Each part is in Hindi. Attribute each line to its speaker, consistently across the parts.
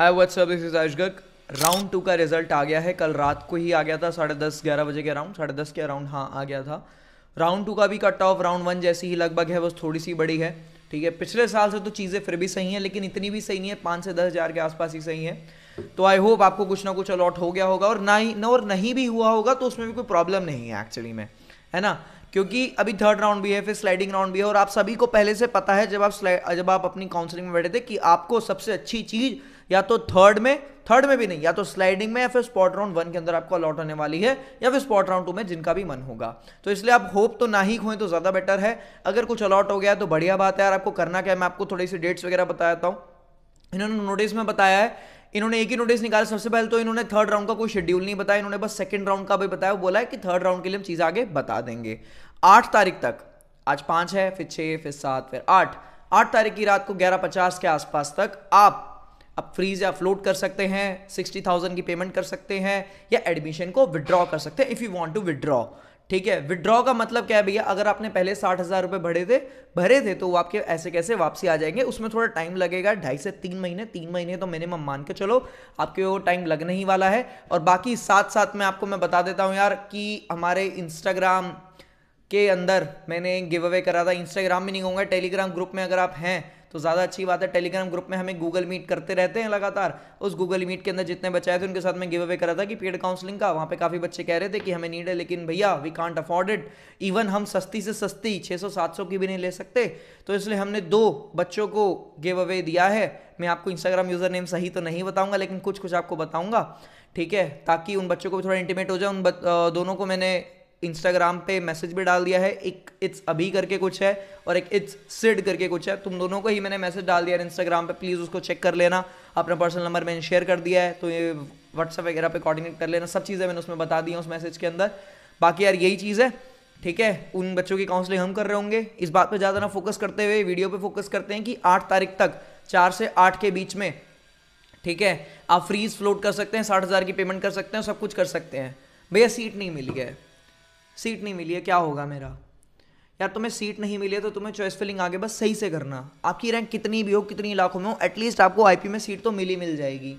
Speaker 1: hi what's up this is Ayush Garg round two का रिजल्ट आ गया है कल रात को ही आ गया था साढ़े दस ग्यारह बजे के अराउंड साढ़े दस के अराउंड हाँ आ गया था राउंड टू का भी कट ऑफ राउंड वन जैसी ही लगभग है बस थोड़ी सी बड़ी है ठीक है पिछले साल से तो चीज़ें फिर भी सही हैं लेकिन इतनी भी सही नहीं है पाँच से दस हज़ार के आसपास ही सही है तो आई होप आपको कुछ ना कुछ अलॉट हो गया होगा और ना ही और नहीं भी हुआ होगा तो उसमें भी कोई प्रॉब्लम नहीं है एक्चुअली में है ना क्योंकि अभी थर्ड राउंड भी है फिर स्लाइडिंग राउंड भी है और आप सभी को पहले से पता है जब आप जब आप अपनी काउंसलिंग में बैठे थे कि आपको सबसे अच्छी चीज़ या तो थर्ड में थर्ड में भी नहीं या तो स्लाइडिंग में या फिर स्पॉट राउंड वन के अंदर आपको अलॉट होने वाली है या फिर स्पॉट राउंड टू में जिनका भी मन होगा तो इसलिए आप होप तो ना ही खोएं तो ज़्यादा बेटर है अगर कुछ अलॉट हो गया तो बढ़िया बात है यार आपको करना क्या है मैं आपको थोड़ी सी डेट्स वगैरह बता देता हूँ इन्होंने नोटिस में बताया है इन्होंने एक ही नोटिस निकाला सबसे पहले तो इन्होंने थर्ड राउंड का कोई शेड्यूल नहीं बताया इन्होंने बस सेकंड राउंड का भी बताया बोला है कि थर्ड राउंड के लिए हम चीज़ आगे बता देंगे आठ तारीख तक आज पांच है फिर छह फिर सात फिर आठ आठ तारीख की रात को ग्यारह पचास के आसपास तक आप आप फ्रीज या फ्लोट कर सकते हैं सिक्सटी थाउजेंड की पेमेंट कर सकते हैं या एडमिशन को विदड्रॉ कर सकते हैं if you want to withdraw ठीक है विदड्रॉ का मतलब क्या है भैया अगर आपने पहले साठ हज़ार रुपये भरे थे भरे थे तो वो आपके ऐसे कैसे वापसी आ जाएंगे उसमें थोड़ा टाइम लगेगा ढाई से तीन महीने तीन महीने तो मिनिमम मान के चलो आपके वो टाइम लगने ही वाला है और बाकी साथ साथ में आपको मैं बता देता हूँ यार कि हमारे इंस्टाग्राम के अंदर मैंने गिव अवे करा था इंस्टाग्राम भी नहीं कहूँगा टेलीग्राम ग्रुप में अगर आप हैं तो ज़्यादा अच्छी बात है टेलीग्राम ग्रुप में हमें गूगल मीट करते रहते हैं लगातार उस गूगल मीट के अंदर जितने बच्चे आए थे उनके साथ मैं गिव अवे करा था कि पेड काउंसलिंग का वहाँ पे काफ़ी बच्चे कह रहे थे कि हमें नीड है लेकिन भैया we can't afford it even हम सस्ती से सस्ती सात सौ की भी नहीं ले सकते तो इसलिए हमने दो बच्चों को गिव अवे दिया है मैं आपको इंस्टाग्राम यूज़र नेम सही तो नहीं बताऊंगा लेकिन कुछ कुछ आपको बताऊंगा ठीक है ताकि उन बच्चों को भी थोड़ा इंटीमेट हो जाए उन दोनों को मैंने इंस्टाग्राम पे मैसेज भी डाल दिया है एक इट्स अभी करके कुछ है और एक इट्स सिड करके कुछ है तुम दोनों को ही मैंने मैसेज डाल दिया है इंस्टाग्राम पे प्लीज़ उसको चेक कर लेना अपना पर्सनल नंबर मैंने शेयर कर दिया है तो ये व्हाट्सअप वगैरह पे कोऑर्डिनेट कर लेना सब चीज़ें मैंने उसमें बता दी हैं उस मैसेज के अंदर बाकी यार यही चीज़ है ठीक है उन बच्चों की काउंसलिंग हम कर रहे होंगे इस बात पर ज़्यादा ना फोकस करते हुए वीडियो पर फोकस करते हैं कि आठ तारीख तक चार से आठ के बीच में ठीक है आप फ्रीज फ्लोट कर सकते हैं साठ हज़ार की पेमेंट कर सकते हैं सब कुछ कर सकते हैं भैया सीट नहीं मिली है सीट नहीं मिली है क्या होगा मेरा यार तुम्हें सीट नहीं मिली है तो तुम्हें चॉइस फिलिंग आगे बस सही से करना आपकी रैंक कितनी भी हो कितनी लाखों में हो एटलीस्ट आपको आईपी में सीट तो मिली मिल जाएगी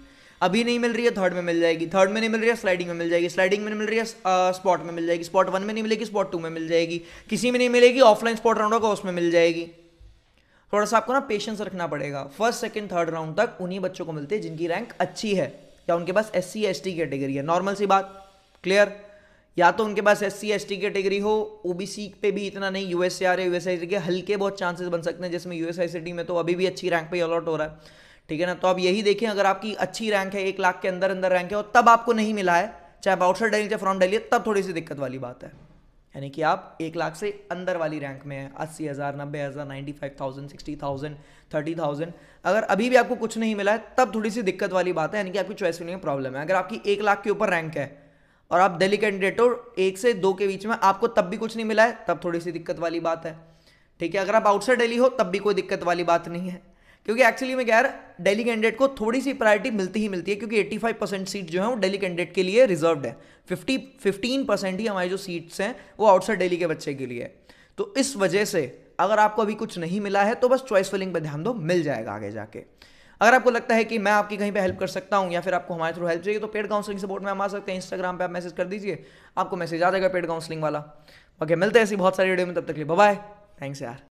Speaker 1: अभी नहीं मिल रही है थर्ड में मिल जाएगी थर्ड में नहीं मिल रही है स्लाइडिंग में मिल जाएगी स्लाइडिंग में नहीं मिल रही है स्पॉट uh, में मिल जाएगी स्पॉट वन में नहीं मिलेगी स्पॉट टू में मिल जाएगी किसी में नहीं मिलेगी ऑफलाइन स्पॉट राउंड होगा उसमें मिल जाएगी थोड़ा सा आपको ना पेशेंस रखना पड़ेगा फर्स्ट सेकंड थर्ड राउंड तक उन्हीं बच्चों को मिलते हैं जिनकी रैंक अच्छी है या उनके पास S C S T category है नॉर्मल सी बात क्लियर या तो उनके पास S C S T category हो ओबीसी पे भी इतना नहीं आ रहे यूएसआईसी के हल्के बहुत चांसेस बन सकते हैं जिसमें यूएसआईसीटी में तो अभी भी अच्छी रैंक पे अलॉट हो रहा है ठीक है ना तो आप यही देखें अगर आपकी अच्छी रैंक है एक लाख के अंदर अंदर रैंक है और तब आपको नहीं मिला है चाहे आप आउटसाइड डेली चाहे फ्रॉम डेली तब थोड़ी सी दिक्कत वाली बात है यानी कि आप एक लाख से अंदर वाली रैंक में है अस्सी हज़ार नब्बे हज़ार ninety five thousand sixty thousand thirty thousand अगर अभी भी आपको कुछ नहीं मिला है तब थोड़ी सी दिक्कत वाली बात है यानी कि आपकी चॉइस में प्रॉब्लम है अगर आपकी एक लाख के ऊपर रैंक है और आप दिल्ली कैंडिडेट हो एक से दो के बीच में आपको तब भी कुछ नहीं मिला है तब थोड़ी सी दिक्कत वाली बात है ठीक है अगर आप आउटसाइड डेली हो तब भी कोई दिक्कत वाली बात नहीं है क्योंकि एक्चुअली में क्या डेली कैंडिडेट को थोड़ी सी प्रायोरिटी मिलती ही मिलती है क्योंकि 85 परसेंट सीट जो है वो डेली कैंडिडेट के लिए रिजर्व है 50 15 परसेंट ही हमारी जो सीट्स हैं वो आउटसाइड डेली के बच्चे के लिए तो इस वजह से अगर आपको अभी कुछ नहीं मिला है तो बस चॉइस फिलिंग पर ध्यान दो मिल जाएगा आगे जाके अगर आपको लगता है कि मैं आपकी कहीं पे हेल्प कर सकता हूँ या फिर आपको हमारे थ्रू हेल्प चाहिए तो पेड काउंसलिंग सपोर्ट में हम आ सकते हैं इंस्टाग्राम पे आप मैसेज कर दीजिए आपको मैसेज आ जाएगा पेड काउंसलिंग वाला ओके मिलते हैं ऐसी बहुत सारी वीडियो में तब तक लिए बाय थैंक्स यार